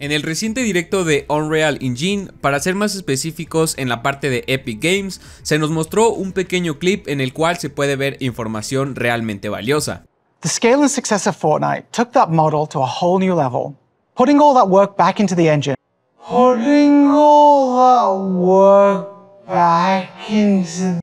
En el reciente directo de Unreal Engine, para ser más específicos en la parte de Epic Games, se nos mostró un pequeño clip en el cual se puede ver información realmente valiosa. The scale and success of Fortnite took that model to a whole new level, putting all that work back into the engine. Putting all that work back into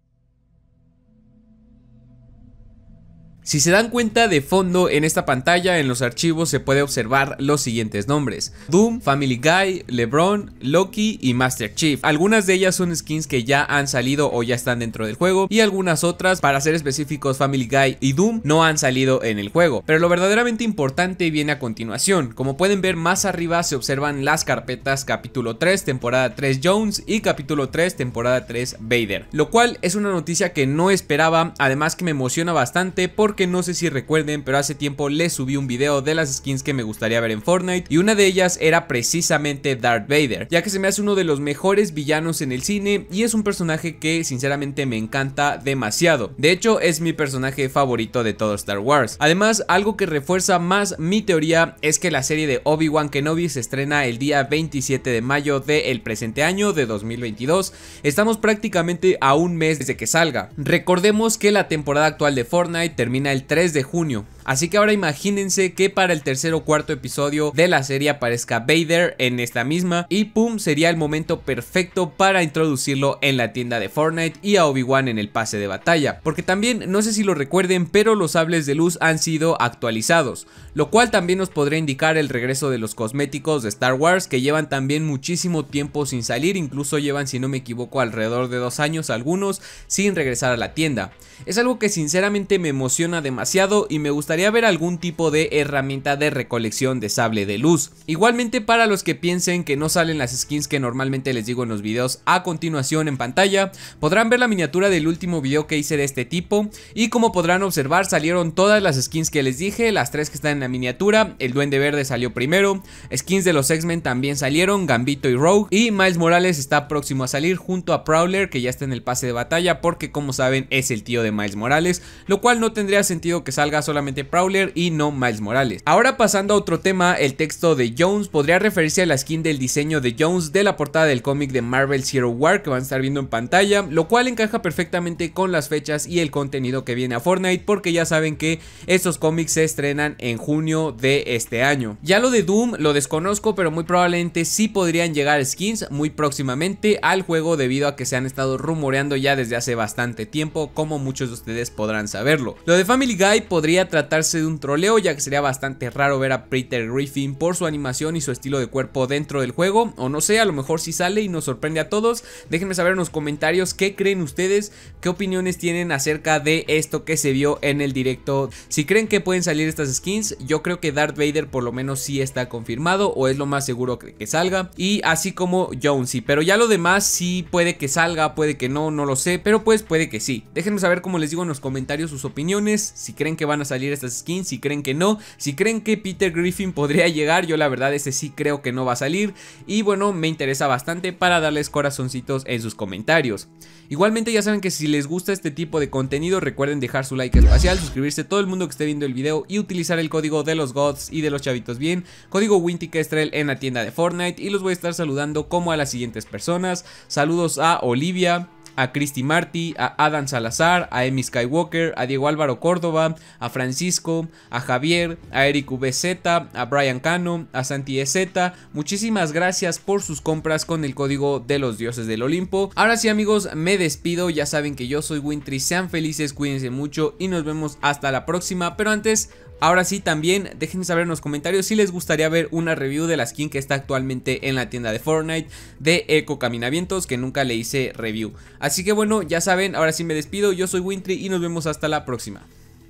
Si se dan cuenta de fondo en esta pantalla, en los archivos se puede observar los siguientes nombres. Doom, Family Guy, LeBron, Loki y Master Chief. Algunas de ellas son skins que ya han salido o ya están dentro del juego y algunas otras, para ser específicos Family Guy y Doom, no han salido en el juego. Pero lo verdaderamente importante viene a continuación. Como pueden ver más arriba se observan las carpetas capítulo 3, temporada 3 Jones y capítulo 3, temporada 3 Vader. Lo cual es una noticia que no esperaba, además que me emociona bastante porque que no sé si recuerden, pero hace tiempo les subí un video de las skins que me gustaría ver en Fortnite y una de ellas era precisamente Darth Vader, ya que se me hace uno de los mejores villanos en el cine y es un personaje que sinceramente me encanta demasiado. De hecho, es mi personaje favorito de todo Star Wars. Además, algo que refuerza más mi teoría es que la serie de Obi-Wan Kenobi se estrena el día 27 de mayo del presente año de 2022. Estamos prácticamente a un mes desde que salga. Recordemos que la temporada actual de Fortnite termina el 3 de junio Así que ahora imagínense que para el tercer o cuarto episodio de la serie aparezca Vader en esta misma y pum, sería el momento perfecto para introducirlo en la tienda de Fortnite y a Obi-Wan en el pase de batalla. Porque también, no sé si lo recuerden, pero los sables de luz han sido actualizados, lo cual también nos podría indicar el regreso de los cosméticos de Star Wars que llevan también muchísimo tiempo sin salir, incluso llevan, si no me equivoco, alrededor de dos años algunos sin regresar a la tienda. Es algo que sinceramente me emociona demasiado y me gusta Haber ver algún tipo de herramienta de recolección de sable de luz. Igualmente para los que piensen que no salen las skins que normalmente les digo en los videos a continuación en pantalla, podrán ver la miniatura del último video que hice de este tipo y como podrán observar salieron todas las skins que les dije, las tres que están en la miniatura, el duende verde salió primero, skins de los X-Men también salieron, Gambito y Rogue y Miles Morales está próximo a salir junto a Prowler que ya está en el pase de batalla porque como saben es el tío de Miles Morales, lo cual no tendría sentido que salga solamente Prowler y no Miles Morales. Ahora pasando a otro tema, el texto de Jones podría referirse a la skin del diseño de Jones de la portada del cómic de Marvel Zero War que van a estar viendo en pantalla, lo cual encaja perfectamente con las fechas y el contenido que viene a Fortnite porque ya saben que estos cómics se estrenan en junio de este año. Ya lo de Doom lo desconozco, pero muy probablemente sí podrían llegar skins muy próximamente al juego debido a que se han estado rumoreando ya desde hace bastante tiempo, como muchos de ustedes podrán saberlo. Lo de Family Guy podría tratar de un troleo, ya que sería bastante raro ver a Peter Griffin por su animación y su estilo de cuerpo dentro del juego, o no sé, a lo mejor si sale y nos sorprende a todos. Déjenme saber en los comentarios qué creen ustedes, qué opiniones tienen acerca de esto que se vio en el directo. Si creen que pueden salir estas skins, yo creo que Darth Vader por lo menos sí está confirmado o es lo más seguro que, salga, y así como Jonesy, pero ya lo demás sí puede que salga, puede que no, no lo sé, pero pues puede que sí. Déjenme saber como les digo en los comentarios sus opiniones, si creen que van a salir estas skins, si creen que no, si creen que Peter Griffin podría llegar, yo la verdad ese sí creo que no va a salir y bueno, me interesa bastante para darles corazoncitos en sus comentarios. Igualmente ya saben que si les gusta este tipo de contenido recuerden dejar su like espacial, suscribirse a todo el mundo que esté viendo el video y utilizar el código de los gods y de los chavitos bien, código Kestrel en la tienda de Fortnite y los voy a estar saludando como a las siguientes personas. Saludos a Olivia, a Christy Marty, a Adam Salazar, a Emi Skywalker, a Diego Álvaro Córdoba, a Francisco, a Javier, a Eric VZ, a Brian Cano, a Santi EZ. Muchísimas gracias por sus compras con el código de los dioses del Olimpo. Ahora sí amigos, me despido, ya saben que yo soy Wintry, sean felices, cuídense mucho y nos vemos hasta la próxima, pero antes... Ahora sí, también déjenme saber en los comentarios si les gustaría ver una review de la skin que está actualmente en la tienda de Fortnite de Eco Caminavientos, que nunca le hice review. Así que bueno, ya saben, ahora sí me despido, yo soy Wintry y nos vemos hasta la próxima.